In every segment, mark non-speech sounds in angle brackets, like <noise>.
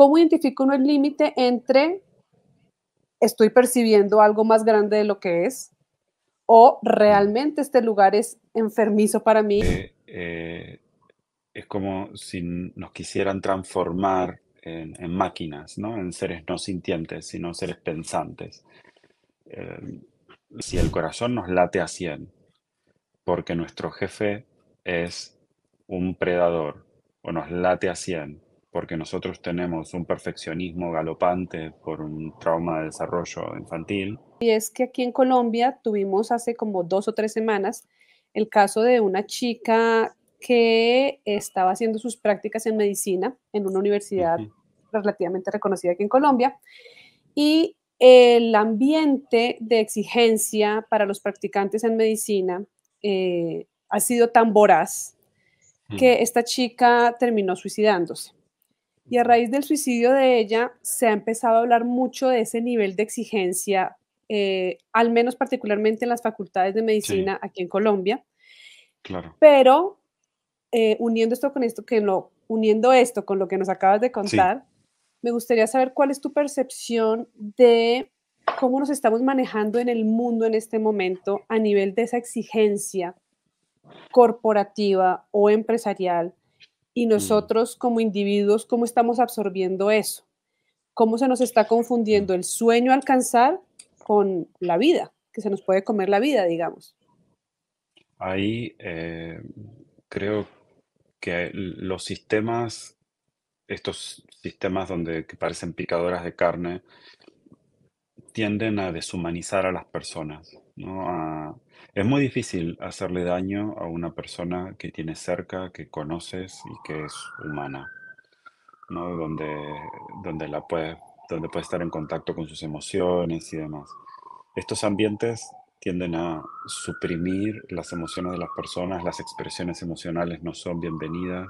¿Cómo identifico el límite entre estoy percibiendo algo más grande de lo que es o realmente este lugar es enfermizo para mí? Eh, eh, es como si nos quisieran transformar en, máquinas, en seres no sintientes, sino seres pensantes. Eh, si el corazón nos late a 100, porque nuestro jefe es un predador, o nos late a 100, porque nosotros tenemos un perfeccionismo galopante por un trauma de desarrollo infantil. Y es que aquí en Colombia tuvimos hace como dos o tres semanas el caso de una chica que estaba haciendo sus prácticas en medicina en una universidad relativamente reconocida aquí en Colombia y el ambiente de exigencia para los practicantes en medicina eh, ha sido tan voraz mm. que esta chica terminó suicidándose. Y a raíz del suicidio de ella, se ha empezado a hablar mucho de ese nivel de exigencia, eh, al menos particularmente en las facultades de medicina aquí en Colombia. Claro. Pero eh, uniendo esto con esto que uniendo esto con lo que nos acabas de contar, me gustaría saber cuál es tu percepción de cómo nos estamos manejando en el mundo en este momento a nivel de esa exigencia corporativa o empresarial y mm. nosotros como individuos, cómo estamos absorbiendo eso, cómo se nos está confundiendo el sueño alcanzar con la vida, que se nos puede comer la vida, digamos. Ahí eh, creo que los sistemas, estos sistemas donde que parecen picadoras de carne, tienden a deshumanizar a las personas, ¿no? Es muy difícil hacerle daño a una persona que tienes cerca, que conoces y que es humana, ¿no? Donde, donde la puedes, puede estar en contacto con sus emociones y demás. Estos ambientes tienden a suprimir las emociones de las personas, las expresiones emocionales no son bienvenidas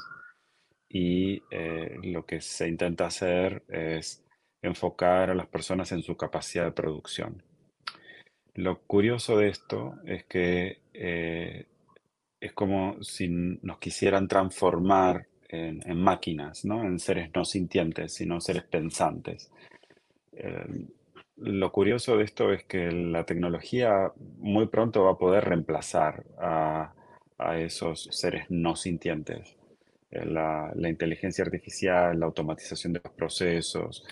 y eh, lo que se intenta hacer es enfocar a las personas en su capacidad de producción. Lo curioso de esto es que eh, es como si nos quisieran transformar en, máquinas, ¿no? en seres no sintientes, sino seres pensantes. Em, lo curioso de esto es que la tecnología muy pronto va a poder reemplazar a, esos seres no sintientes. Eh, la, la, inteligencia artificial, la automatización de los procesos,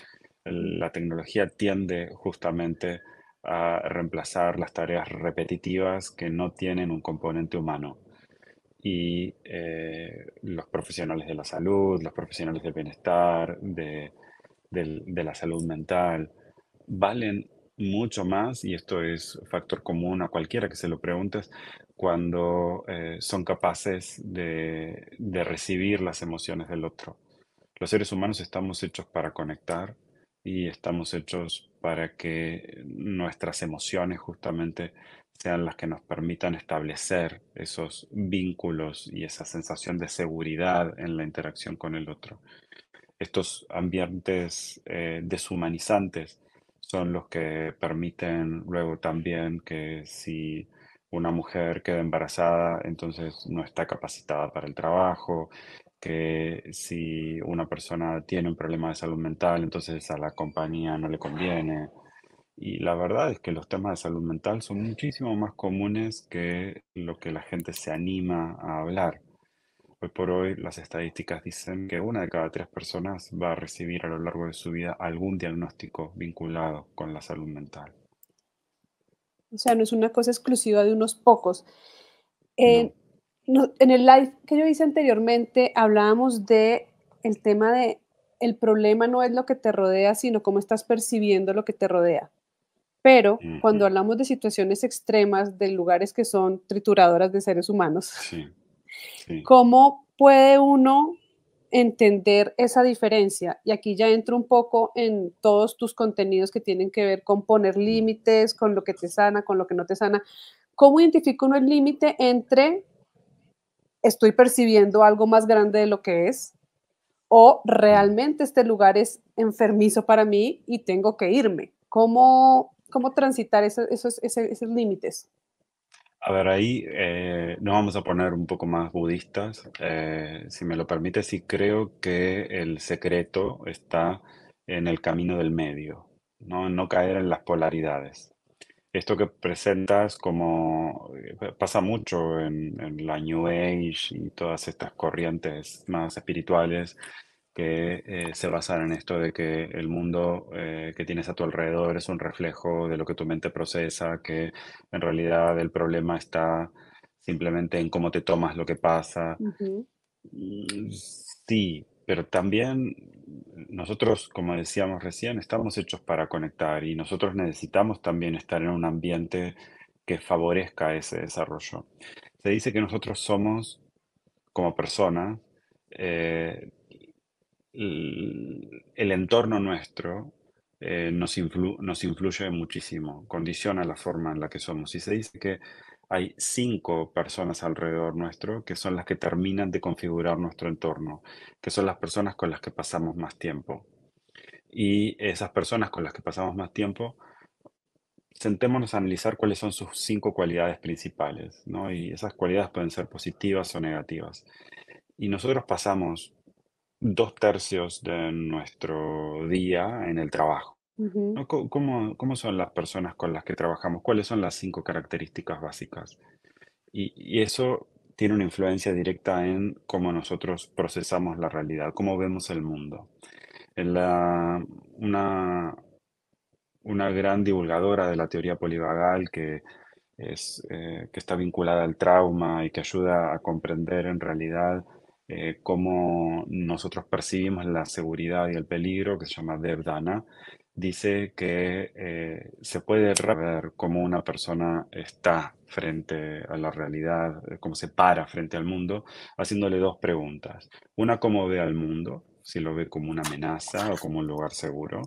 la tecnología tiende justamente a reemplazar las tareas repetitivas que no tienen un componente humano. Y eh, los profesionales de la salud, los profesionales del bienestar, de, la salud mental, valen mucho más, y esto es factor común a cualquiera que se lo preguntes, cuando eh, son capaces de recibir las emociones del otro. Los seres humanos estamos hechos para conectar, y estamos hechos para que nuestras emociones justamente sean las que nos permitan establecer esos vínculos y esa sensación de seguridad en la interacción con el otro. Estos ambientes eh, deshumanizantes son los que permiten luego también que si una mujer queda embarazada, entonces no está capacitada para el trabajo, que si una persona tiene un problema de salud mental, entonces a la compañía no le conviene. Y la verdad es que los temas de salud mental son muchísimo más comunes que lo que la gente se anima a hablar. Hoy por hoy las estadísticas dicen que una de cada tres personas va a recibir a lo largo de su vida algún diagnóstico vinculado con la salud mental. O sea, no es una cosa exclusiva de unos pocos en el live que yo hice anteriormente hablábamos de el tema de el problema no es lo que te rodea, sino cómo estás percibiendo lo que te rodea. Pero cuando hablamos de situaciones extremas, de lugares que son trituradoras de seres humanos, ¿cómo puede uno entender esa diferencia. Y aquí ya entro un poco en todos tus contenidos que tienen que ver con poner límites, con lo que te sana, con lo que no te sana. ¿Cómo identifica uno el límite entre estoy percibiendo algo más grande de lo que es, o realmente este lugar es enfermizo para mí y tengo que irme. ¿Cómo, cómo transitar esos, esos, esos, límites? A ver, ahí eh, nos vamos a poner un poco más budistas. Eh, si me lo permite, sí creo que el secreto está en el camino del medio, no, no caer en las polaridades esto que presentas como eh, pasa mucho en, la New Age y todas estas corrientes más espirituales que eh, se basan en esto de que el mundo eh, que tienes a tu alrededor es un reflejo de lo que tu mente procesa, que en realidad el problema está simplemente en cómo te tomas lo que pasa. Mm, sí, pero también nosotros, como decíamos recién, estamos hechos para conectar y nosotros necesitamos también estar en un ambiente que favorezca ese desarrollo. Se dice que nosotros somos, como personas, eh, el, entorno nuestro eh, nos, nos influye muchísimo, condiciona la forma en la que somos. Y se dice que hay cinco personas alrededor nuestro que son las que terminan de configurar nuestro entorno, que son las personas con las que pasamos más tiempo. Y esas personas con las que pasamos más tiempo, sentémonos a analizar cuáles son sus cinco cualidades principales, ¿no? Y esas cualidades pueden ser positivas o negativas. Y nosotros pasamos dos tercios de nuestro día en el trabajo. ¿Cómo, son las personas con las que trabajamos? ¿Cuáles son las cinco características básicas? Y, eso tiene una influencia directa en cómo nosotros procesamos la realidad, cómo vemos el mundo. En la- una, una gran divulgadora de la teoría polivagal que, es, eh, que está vinculada al trauma y que ayuda a comprender en realidad eh, cómo nosotros percibimos la seguridad y el peligro, que se llama Deb dice que eh, se puede ver cómo una persona está frente a la realidad, eh, cómo se para frente al mundo, haciéndole dos preguntas. Una, cómo ve al mundo, si lo ve como una amenaza o como un lugar seguro.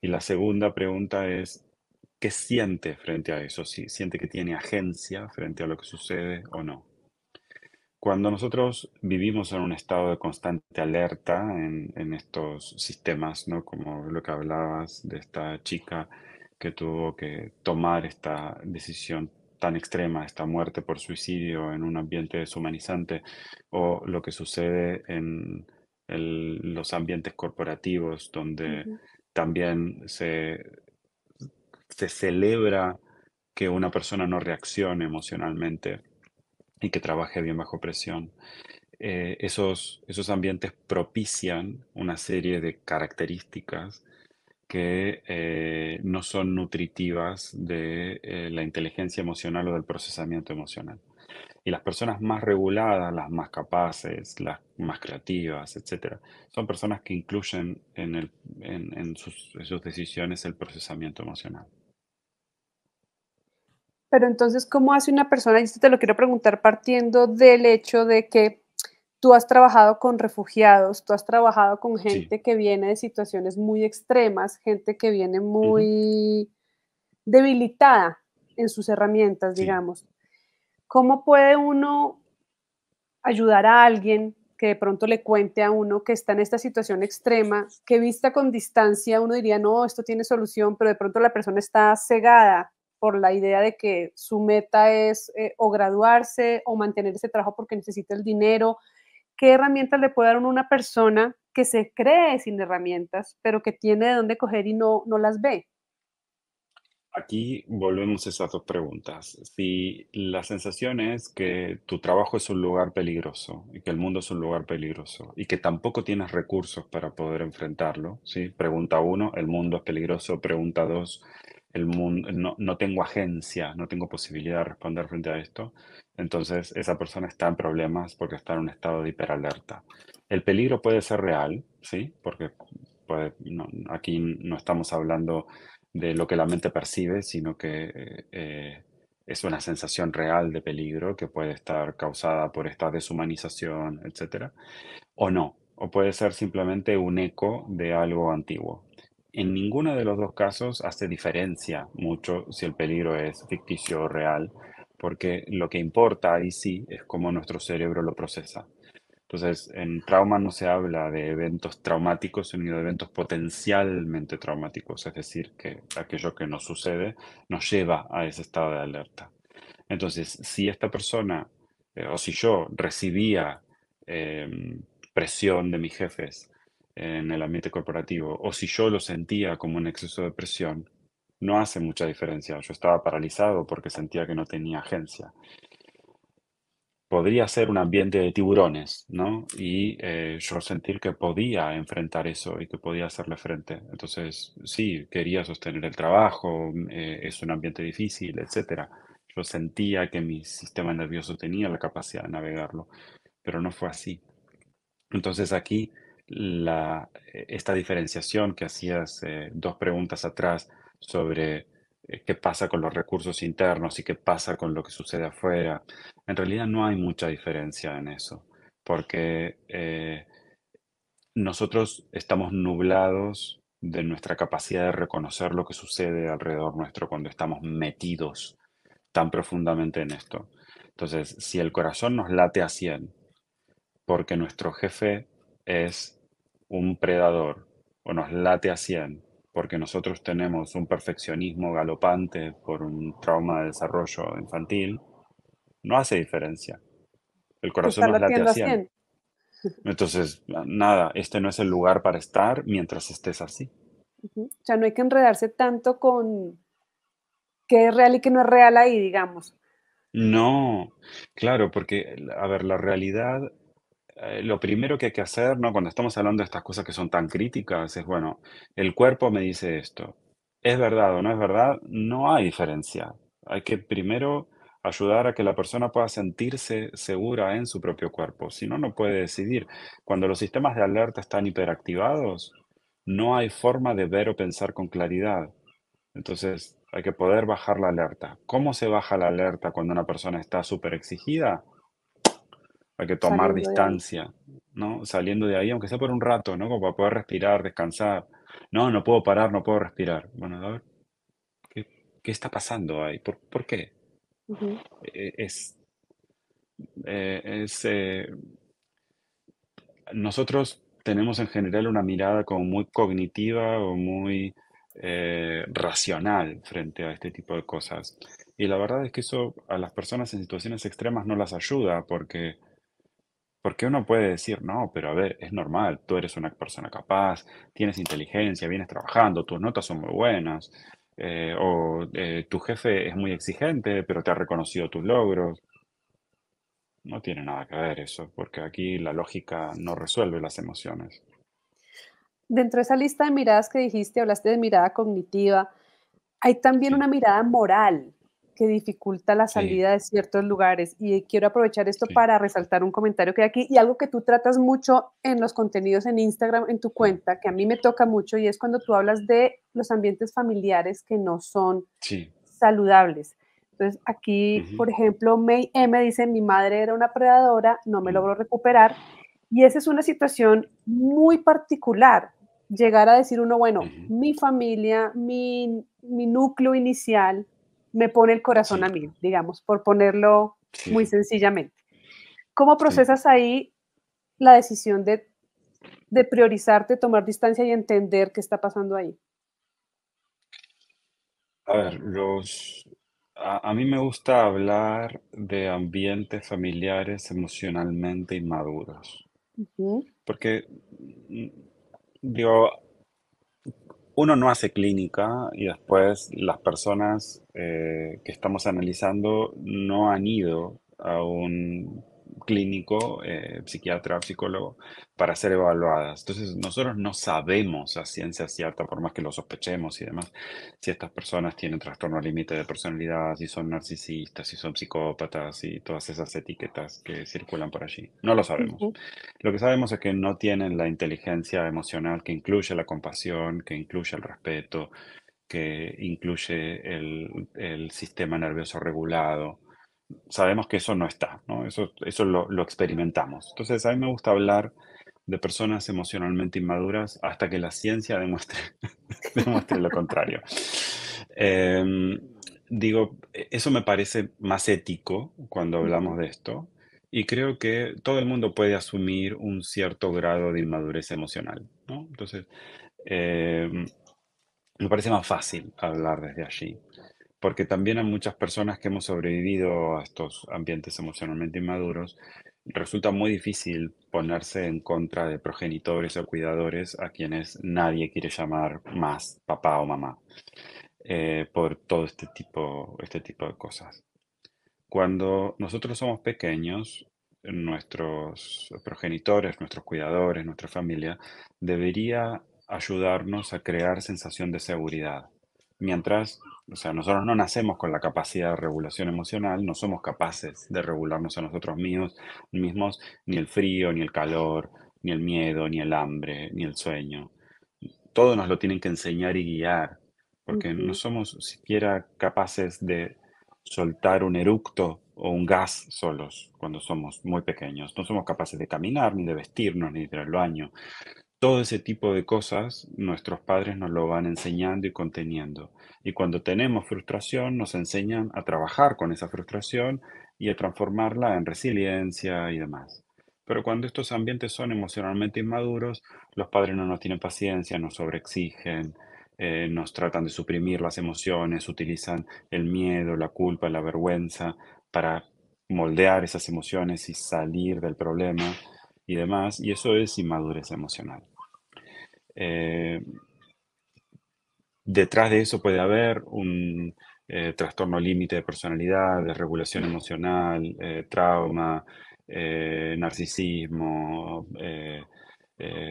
Y la segunda pregunta es, ¿qué siente frente a eso? Si siente que tiene agencia frente a lo que sucede o no. Cuando nosotros vivimos en un estado de constante alerta en, estos sistemas, ¿no? como lo que hablabas de esta chica que tuvo que tomar esta decisión tan extrema, esta muerte por suicidio en un ambiente deshumanizante, o lo que sucede en los ambientes corporativos, donde también se, se celebra que una persona no reaccione emocionalmente y que trabaje bien bajo presión. Eh, esos, esos ambientes propician una serie de características que eh, no son nutritivas de eh, la inteligencia emocional o del procesamiento emocional. Y las personas más reguladas, las más capaces, las más creativas, etcétera, son personas que incluyen en sus decisiones el procesamiento emocional. Pero entonces, ¿cómo hace una persona? Y esto te lo quiero preguntar partiendo del hecho de que tú has trabajado con refugiados, tú has trabajado con gente que viene de situaciones muy extremas, gente que viene muy debilitada en sus herramientas, digamos. ¿Cómo puede uno ayudar a alguien que de pronto le cuente a uno que está en esta situación extrema, que vista con distancia uno diría, no, esto tiene solución, pero de pronto la persona está cegada por la idea de que su meta es eh, o graduarse o mantener ese trabajo porque necesita el dinero. ¿Qué herramientas le puede dar una persona que se cree sin herramientas, pero que tiene de dónde coger y no, no las ve? Aquí volvemos a esas dos preguntas. Si la sensación es que tu trabajo es un lugar peligroso y que el mundo es un lugar peligroso y que tampoco tienes recursos para poder enfrentarlo, ¿sí? pregunta uno, el mundo es peligroso, pregunta dos, no, tengo agencia, no tengo posibilidad de responder frente a esto, entonces esa persona está en problemas porque está en un estado de hiperalerta. El peligro puede ser real, ¿sí? Porque aquí no estamos hablando de lo que la mente percibe, sino que eh, es una sensación real de peligro que puede estar causada por esta deshumanización, etcétera, o no, o puede ser simplemente un eco de algo antiguo, en ninguno de los dos casos hace diferencia mucho si el peligro es ficticio o real, porque lo que importa ahí sí es cómo nuestro cerebro lo procesa. Entonces, en trauma no se habla de eventos traumáticos, sino de eventos potencialmente traumáticos, es decir, que aquello que nos sucede nos lleva a ese estado de alerta. Entonces, si esta persona eh, o si yo recibía em, presión de mis jefes en el ambiente corporativo o si yo lo sentía como un exceso de presión, no hace mucha diferencia. Yo estaba paralizado porque sentía que no tenía agencia. Podría ser un ambiente de tiburones, ¿no? Y eh, yo sentir que podía enfrentar eso y que podía hacerle frente. Entonces, sí, quería sostener el trabajo, eh, es un ambiente difícil, etc. Yo sentía que mi sistema nervioso tenía la capacidad de navegarlo, pero no fue así. Entonces aquí la, eh, esta diferenciación que hacías eh, dos preguntas atrás sobre eh, qué pasa con los recursos internos y qué pasa con lo que sucede afuera, en realidad no hay mucha diferencia en eso, porque nosotros estamos nublados de nuestra capacidad de reconocer lo que sucede alrededor nuestro cuando estamos metidos tan profundamente en esto. Entonces, si el corazón nos late a 100, porque nuestro jefe es un predador o nos late a 100 porque nosotros tenemos un perfeccionismo galopante por un trauma de desarrollo infantil, no hace diferencia. El corazón nos late a 100. Entonces, nada, este no es el lugar para estar mientras estés así. O sea, no hay que enredarse tanto con qué es real y qué no es real ahí, digamos. No, claro, porque, a ver, la realidad eh, lo primero que hay que hacer, Cuando estamos hablando de estas cosas que son tan críticas, es, bueno, el cuerpo me dice esto. ¿Es verdad o no es verdad? No hay diferencia. Hay que primero ayudar a que la persona pueda sentirse segura en su propio cuerpo. Si no, no puede decidir. Cuando los sistemas de alerta están hiperactivados, no hay forma de ver o pensar con claridad. Entonces, hay que poder bajar la alerta. ¿Cómo se baja la alerta cuando una persona está súper exigida? Hay que tomar distancia, ¿no? Saliendo de ahí, aunque sea por un rato, ¿no? Como para poder respirar, descansar. No, no puedo parar, no puedo respirar. Bueno, a ver, ¿qué, está pasando ahí? ¿Por, por qué? E, es, eh, eh, nosotros tenemos en general una mirada como muy cognitiva o muy eh, racional frente a este tipo de cosas. Y la verdad es que eso a las personas en situaciones extremas no las ayuda porque porque uno puede decir, no, pero a ver, es normal, tú eres una persona capaz, tienes inteligencia, vienes trabajando, tus notas son muy buenas, eh, o eh, tu jefe es muy exigente, pero te ha reconocido tus logros. No tiene nada que ver eso, porque aquí la lógica no resuelve las emociones. Dentro de esa lista de miradas que dijiste, hablaste de mirada cognitiva, hay también una mirada moral, que dificulta la salida de ciertos lugares. Y quiero aprovechar esto para resaltar un comentario que hay aquí y algo que tú tratas mucho en los contenidos en Instagram, en tu cuenta, que a mí me toca mucho y es cuando tú hablas de los ambientes familiares que no son saludables. Entonces aquí, por ejemplo, May M dice, mi madre era una predadora, no me mm. logró recuperar. Y esa es una situación muy particular, llegar a decir uno, bueno, mi familia, mi, mi núcleo inicial, me pone el corazón a mí, digamos, por ponerlo muy sencillamente. ¿Cómo procesas ahí la decisión de, de priorizarte, tomar distancia y entender qué está pasando ahí? A ver, los, a, mí me gusta hablar de ambientes familiares emocionalmente inmaduros. Porque, mm, digo, uno no hace clínica y después las personas eh, que estamos analizando no han ido a un clínico, eh, psiquiatra, psicólogo, para ser evaluadas. Entonces, nosotros no sabemos a ciencia cierta, por más que lo sospechemos y demás, si estas personas tienen trastorno límite de personalidad, si son narcisistas, si son psicópatas y todas esas etiquetas que circulan por allí. No lo sabemos. Lo que sabemos es que no tienen la inteligencia emocional que incluye la compasión, que incluye el respeto, que incluye el sistema nervioso regulado sabemos que eso no está, ¿no? Eso, eso lo, experimentamos. Entonces, a mí me gusta hablar de personas emocionalmente inmaduras hasta que la ciencia demuestre, <laughs> lo contrario. Em, digo, eso me parece más ético cuando hablamos de esto y creo que todo el mundo puede asumir un cierto grado de inmadurez emocional, ¿no? Entonces, em, me parece más fácil hablar desde allí porque también a muchas personas que hemos sobrevivido a estos ambientes emocionalmente inmaduros, resulta muy difícil ponerse en contra de progenitores o cuidadores a quienes nadie quiere llamar más papá o mamá eh, por todo este tipo, este tipo de cosas. Cuando nosotros somos pequeños, nuestros progenitores, nuestros cuidadores, nuestra familia, debería ayudarnos a crear sensación de seguridad mientras, o sea, nosotros no nacemos con la capacidad de regulación emocional, no somos capaces de regularnos a nosotros mismos, ni el frío, ni el calor, ni el miedo, ni el hambre, ni el sueño. Todo nos lo tienen que enseñar y guiar, porque no somos siquiera capaces de soltar un eructo o un gas solos cuando somos muy pequeños. No somos capaces de caminar, ni de vestirnos, ni de ir al baño. Todo ese tipo de cosas nuestros padres nos lo van enseñando y conteniendo. Y cuando tenemos frustración, nos enseñan a trabajar con esa frustración y a transformarla en resiliencia y demás. Pero cuando estos ambientes son emocionalmente inmaduros, los padres no nos tienen paciencia, nos sobreexigen, eh, nos tratan de suprimir las emociones, utilizan el miedo, la culpa, la vergüenza para moldear esas emociones y salir del problema y demás, y eso es inmadurez emocional. Eh, detrás de eso puede haber un eh, trastorno límite de personalidad, desregulación emocional, eh, trauma, narcisismo,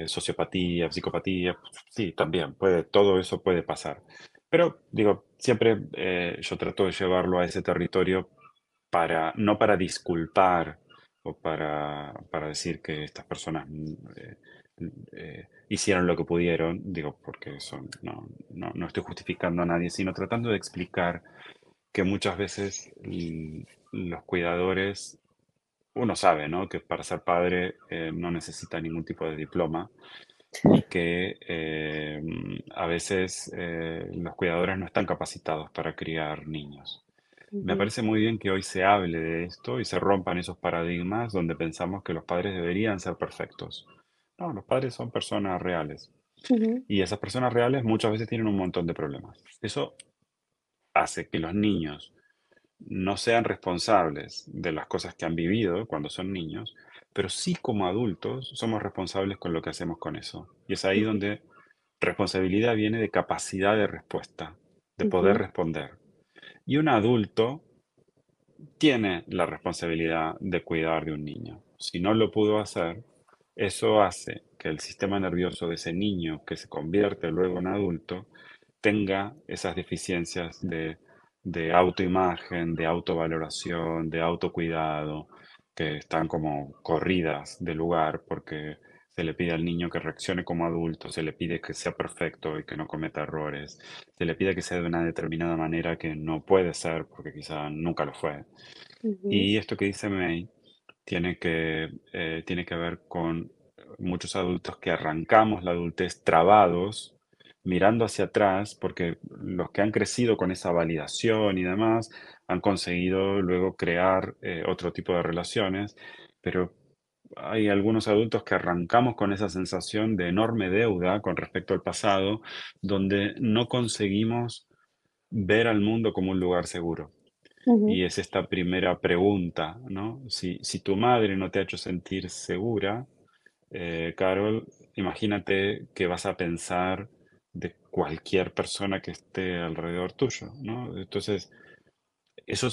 sociopatía, psicopatía, sí, también, puede, todo eso puede pasar. Pero digo, siempre yo trato de llevarlo a ese territorio para, no para disculpar para, decir que estas personas eh, eh, hicieron lo que pudieron, digo, porque son, no, no, estoy justificando a nadie, sino tratando de explicar que muchas veces los cuidadores, uno sabe, ¿no? Que para ser padre eh, no necesita ningún tipo de diploma y que a veces los cuidadores no están capacitados para criar niños. Me parece muy bien que hoy se hable de esto y se rompan esos paradigmas donde pensamos que los padres deberían ser perfectos. No, los padres son personas reales. Y esas personas reales muchas veces tienen un montón de problemas. Eso hace que los niños no sean responsables de las cosas que han vivido cuando son niños, pero sí como adultos somos responsables con lo que hacemos con eso. Y es ahí donde responsabilidad viene de capacidad de respuesta, de poder responder y un adulto tiene la responsabilidad de cuidar de un niño. Si no lo pudo hacer, eso hace que el sistema nervioso de ese niño que se convierte luego en adulto tenga esas deficiencias de, autoimagen, de autovaloración, de autocuidado, que están como corridas de lugar porque se le pide al niño que reaccione como adulto, se le pide que sea perfecto y que no cometa errores, se le pide que sea de una determinada manera que no puede ser porque quizá nunca lo fue. Y esto que dice May tiene que, eh, tiene que ver con muchos adultos que arrancamos la adultez trabados, mirando hacia atrás, porque los que han crecido con esa validación y demás han conseguido luego crear eh, otro tipo de relaciones, pero hay algunos adultos que arrancamos con esa sensación de enorme deuda con respecto al pasado, donde no conseguimos ver al mundo como un lugar seguro. Y es esta primera pregunta, ¿no? Si, tu madre no te ha hecho sentir segura, eh, Carol, imagínate que vas a pensar de cualquier persona que esté alrededor tuyo, ¿no? Entonces, eso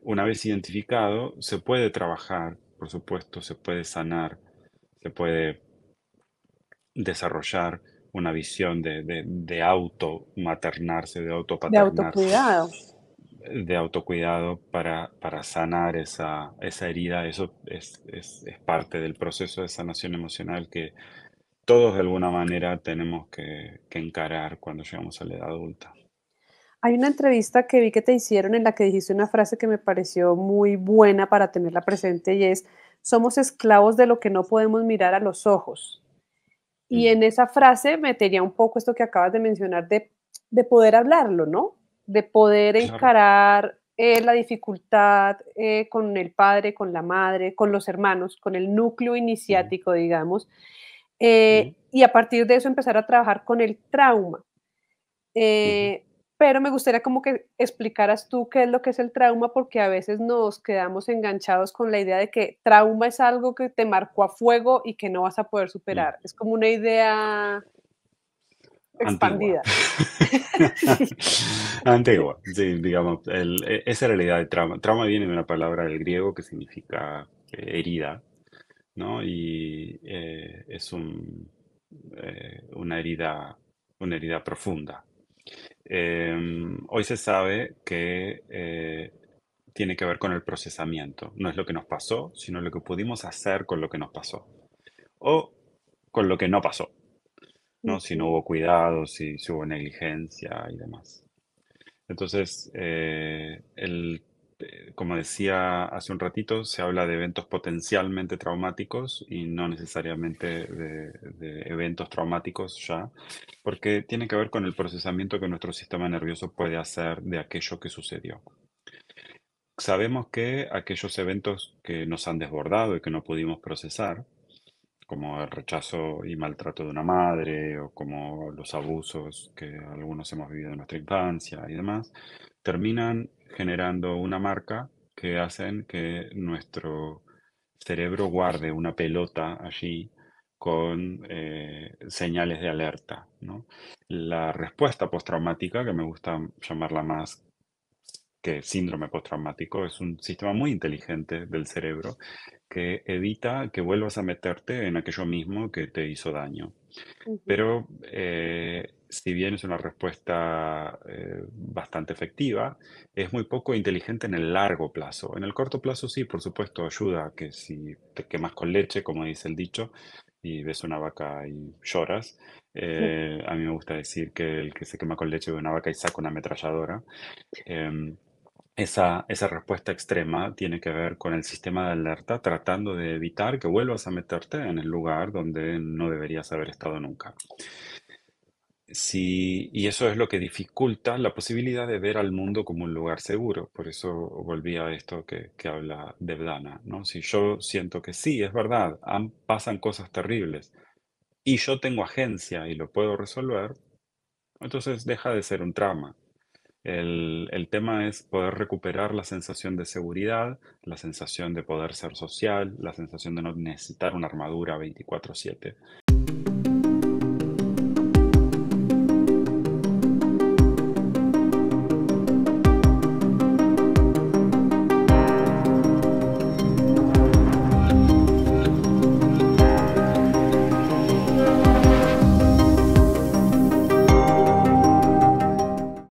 una vez identificado, se puede trabajar por supuesto, se puede sanar, se puede desarrollar una visión de, de, de automaternarse, de autopaternarse. De autocuidado. De autocuidado para, para sanar esa, esa herida. Eso es, parte del proceso de sanación emocional que todos de alguna manera tenemos que encarar cuando llegamos a la edad adulta. Hay una entrevista que vi que te hicieron en la que dijiste una frase que me pareció muy buena para tenerla presente y es, somos esclavos de lo que no podemos mirar a los ojos. Y mm. en esa frase metería un poco esto que acabas de mencionar de, poder hablarlo, ¿no? De poder encarar eh, la dificultad eh, con el padre, con la madre, con los hermanos, con el núcleo mm. iniciático, digamos. Eh, mm. Y a partir de eso empezar a trabajar con el trauma. Eh, pero me gustaría como que explicaras tú qué es lo que es el trauma, porque a veces nos quedamos enganchados con la idea de que trauma es algo que te marcó a fuego y que no vas a poder superar. Mm. Es como una idea expandida. <laughs> Antigua, digamos, el, e, esa realidad de trauma. Trauma viene de una palabra del griego que significa eh, herida, ¿no? Y eh, es un, eh, una herida una herida profunda, Em, hoy se sabe que eh, tiene que ver con el procesamiento. No es lo que nos pasó, sino lo que pudimos hacer con lo que nos pasó. O con lo que no pasó. ¿no? Si no hubo cuidado, si, hubo negligencia y demás. Entonces, eh, el este, como decía hace un ratito, se habla de eventos potencialmente traumáticos y no necesariamente de, eventos traumáticos ya, porque tiene que ver con el procesamiento que nuestro sistema nervioso puede hacer de aquello que sucedió. Sabemos que aquellos eventos que nos han desbordado y que no pudimos procesar, como el rechazo y maltrato de una madre o como los abusos que algunos hemos vivido en nuestra infancia y demás, terminan generando una marca que hacen que nuestro cerebro guarde una pelota allí con eh, señales de alerta. La respuesta postraumática, que me gusta llamarla más que síndrome postraumático, es un sistema muy inteligente del cerebro que evita que vuelvas a meterte en aquello mismo que te hizo daño. Pero eh, si bien es una respuesta eh, bastante efectiva, es muy poco inteligente en el largo plazo. En el corto plazo sí, por supuesto, ayuda que si te quemas con leche, como dice el dicho, y ves una vaca y lloras. Eh, a mí me gusta decir que el que se quema con leche de una vaca y saca una ametralladora. Em, esa, respuesta extrema tiene que ver con el sistema de alerta tratando de evitar que vuelvas a meterte en el lugar donde no deberías haber estado nunca. Sí, y eso es lo que dificulta la posibilidad de ver al mundo como un lugar seguro. Por eso volví a esto que, que habla Devdana, ¿no? Si yo siento que sí, es verdad, pasan cosas terribles y yo tengo agencia y lo puedo resolver, entonces deja de ser un trama el, tema es poder recuperar la sensación de seguridad, la sensación de poder ser social, la sensación de no necesitar una armadura 24/7.